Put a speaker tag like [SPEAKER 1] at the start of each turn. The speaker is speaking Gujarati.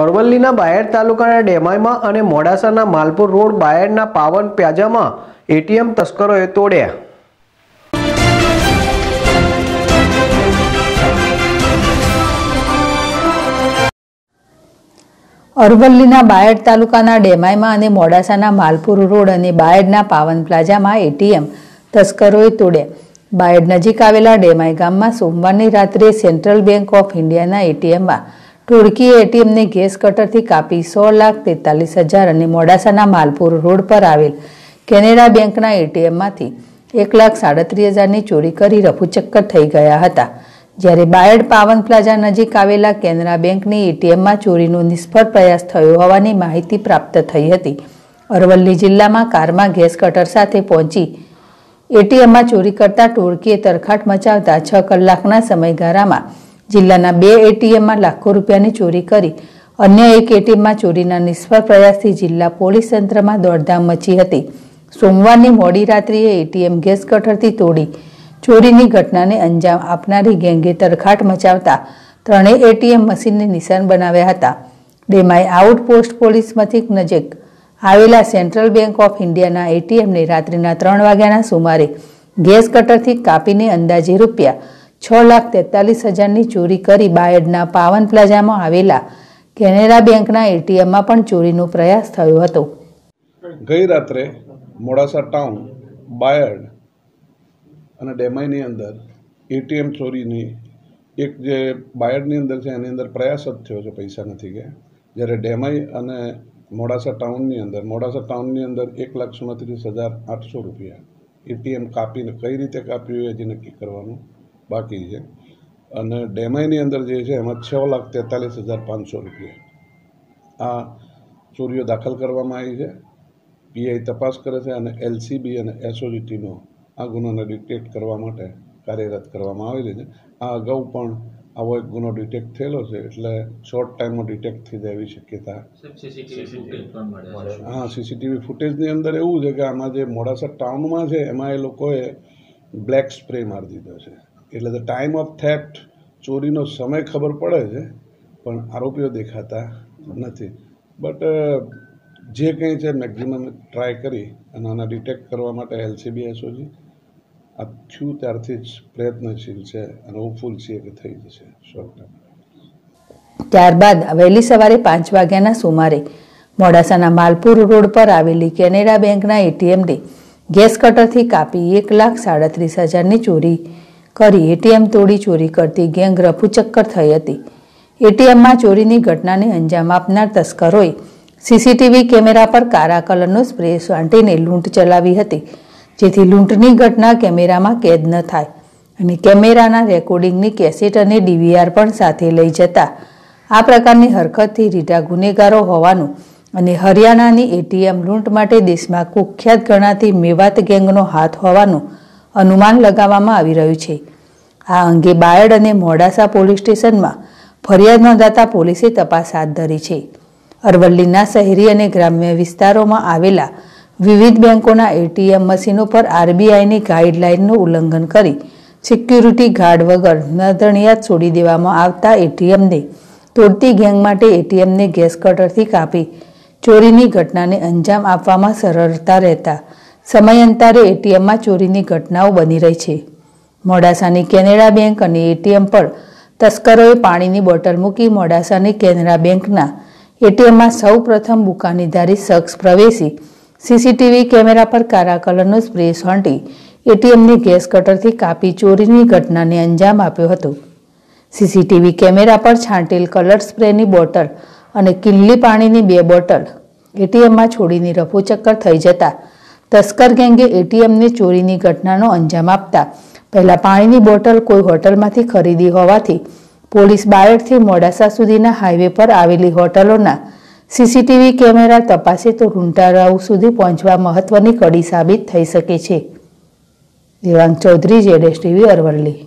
[SPEAKER 1] અરવલ્લીના બાયડ તાલુકાના ડેમાઈમાં અને મોડાસાના માલપુર રોડ બાયડના પાવન પ્યાજામાં એટીએમ તસ્કરોએ તોડ્યા અરવલ્લીના બાયડ તાલુકાના ડેમાઈમાં અને મોડાસાના માલપુર રોડ અને બાયડના પાવન પ્લાઝામાં એટીએમ તસ્કરોએ તોડ્યા બાયડ નજીક આવેલા ડેમાઈ ગામમાં સોમવારની રાત્રે સેન્ટ્રલ બેંક ઓફ ઇન્ડિયાના એટીએમમાં ધોળકી એટીએમને ગેસ કટરથી કાપી સોળ લાખ તેતાલીસ હજાર અને મોડાસાના માલપુર રોડ પર આવેલ કેનેરા બેંકના એટીએમમાંથી એક લાખ સાડત્રીસ હજારની ચોરી કરી રફુચક્કર થઈ ગયા હતા જ્યારે બાયડ પાવન પ્લાઝા નજીક આવેલા કેનરા બેંકની એટીએમમાં ચોરીનો નિષ્ફળ પ્રયાસ થયો હોવાની માહિતી પ્રાપ્ત થઈ હતી અરવલ્લી જિલ્લામાં કારમાં ગેસ કટર સાથે પહોંચી એટીએમમાં ચોરી કરતા ટોળકીએ તરખાટ મચાવતા છ કલાકના સમયગાળામાં જિલ્લાના બે એટીએમમાં લાખો રૂપિયાની ચોરી કરી અન્ય એક એટીએમમાં ચોરીના નિષ્ફળ પ્રયાસથી જિલ્લા પોલીસ તંત્રમાં દોડધામ મચી હતી સોમવારની મોડી રાત્રિએ એટીએમ ગેસ કટરથી તોડી ચોરીની ઘટનાને અંજામ આપનારી ગેંગે તરખાટ મચાવતા ત્રણેય એટીએમ મશીનને નિશાન બનાવ્યા હતા ડેમાઈ આઉટપોસ્ટ પોલીસ મથક નજીક આવેલા સેન્ટ્રલ બેંક ઓફ ઇન્ડિયાના એટીએમને રાત્રિના ત્રણ વાગ્યાના સુમારે ગેસ કટરથી કાપીને અંદાજે રૂપિયા છ લાખ તેતાલીસ હજારની ચોરી કરી બાયડના પાવન પ્લાઝામાં આવેલા કેનેરા બેંકના એટીએમમાં પણ ચોરીનો પ્રયાસ થયો હતો
[SPEAKER 2] ગઈ રાત્રે મોડાસા ટાઉન બાયડ અને ડેમાઈની અંદર એટીએમ ચોરીની એક જે બાયડની અંદર છે એની અંદર પ્રયાસ જ થયો છે પૈસા નથી કે જ્યારે ડેમાઈ અને મોડાસા ટાઉનની અંદર મોડાસા ટાઉનની અંદર એક લાખ સુડત્રીસ હજાર આઠસો રૂપિયા એટીએમ કાપીને કઈ રીતે કાપ્યું એ હજી નક્કી કરવાનું બાકી છે અને ડેમાઈની અંદર જે છે એમાં છ લાખ તેતાલીસ હજાર પાંચસો રૂપિયા આ ચોરીઓ દાખલ કરવામાં આવી છે પીઆઈ તપાસ કરે છે અને એલસીબી અને એસઓજી ટીમો આ ગુનાને ડિટેક્ટ કરવા માટે કાર્યરત કરવામાં આવેલી છે આ અગાઉ પણ આવો એક ગુનો ડિટેક્ટ થયેલો છે એટલે શોર્ટ ટાઈમમાં ડિટેક્ટ થઈ જાય એવી શક્યતા હા સીસીટીવી ફૂટેજની અંદર એવું છે કે આમાં જે મોડાસા ટાઉનમાં છે એમાં એ લોકોએ બ્લેક સ્પ્રે મારી દીધો છે એટલે તો ટાઈમ ઓફ થેફ્ટ ચોરીનો સમય ખબર પડે છે પણ આરોપીઓ દેખાતા નથી બટ જે કંઈ છે મેક્ઝિમમ ટ્રાય કરી અને આના ડિટેક્ટ કરવા માટે એલસીબી એસઓજી આ થયું ત્યારથી જ પ્રયત્નશીલ છે અને હોપફુલ છીએ કે થઈ જશે શોર્ટ ટાઈમ
[SPEAKER 1] ત્યારબાદ વહેલી સવારે પાંચ વાગ્યાના સુમારે મોડાસાના માલપુર રોડ પર આવેલી કેનેડા બેંકના એટીએમને ગેસ કટરથી કાપી એક લાખ સાડત્રીસ હજારની ચોરી કરી એટીએમ તોડી ચોરી કરતી ગેંગ રફુચક્કર થઈ હતી એટીએમમાં ચોરીની ઘટનાને અંજામ આપનાર તસ્કરોએ સીસીટીવી કેમેરા પર કાળા કલરનો સ્પ્રે છાંટીને લૂંટ ચલાવી હતી જેથી લૂંટની ઘટના કેમેરામાં કેદ ન થાય અને કેમેરાના રેકોર્ડિંગની કેસેટ અને ડીવીઆર પણ સાથે લઈ જતા આ પ્રકારની હરકતથી રીટા ગુનેગારો હોવાનું અને હરિયાણાની એટીએમ લૂંટ માટે દેશમાં કુખ્યાત ગણાતી મેવાત ગેંગનો હાથ હોવાનું અનુમાન લગાવવામાં આવી રહ્યું છે આ અંગે બાયડ અને મોડાસા પોલીસ સ્ટેશનમાં ફરિયાદ નોંધાતા પોલીસે તપાસ હાથ ધરી છે અરવલ્લીના શહેરી અને ગ્રામ્ય વિસ્તારોમાં આવેલા વિવિધ બેંકોના એટીએમ મશીનો પર આરબીઆઈની ગાઈડલાઇનનું ઉલ્લંઘન કરી સિક્યુરિટી ગાર્ડ વગર નોંધણીયાત છોડી દેવામાં આવતા એટીએમને તોડતી ગેંગ માટે એટીએમને ગેસ કટરથી કાપી ચોરીની ઘટનાને અંજામ આપવામાં સરળતા રહેતા સમયાંતરે એટીએમમાં ચોરીની ઘટનાઓ બની રહી છે મોડાસાની કેનેરા બેંક અને એટીએમ પર તસ્કરોએ પાણીની બોટલ મૂકી મોડાસાની કેનરા બેંકના એટીએમમાં સૌ પ્રથમ બુકાનીધારી શખ્સ પ્રવેશી સીસીટીવી કેમેરા પર કારા કલરનો સ્પ્રે સોંટી એટીએમની ગેસ કટરથી કાપી ચોરીની ઘટનાને અંજામ આપ્યો હતો સીસીટીવી કેમેરા પર છાંટેલ કલર સ્પ્રેની બોટલ અને કિલ્લી પાણીની બે બોટલ એટીએમમાં છોડીને રફુચક્કર થઈ જતાં તસ્કર ગેંગે એટીએમને ચોરીની ઘટનાનો અંજામ આપતા પહેલા પાણીની બોટલ કોઈ હોટલમાંથી ખરીદી હોવાથી પોલીસ બાયડથી મોડાસા સુધીના હાઈવે પર આવેલી હોટલોના સીસીટીવી કેમેરા તપાસે તો રૂંટારાઓ સુધી પહોંચવા મહત્વની કડી સાબિત થઈ શકે છે દેવાંગ ચૌધરી જેડેશ ટીવી અરવલ્લી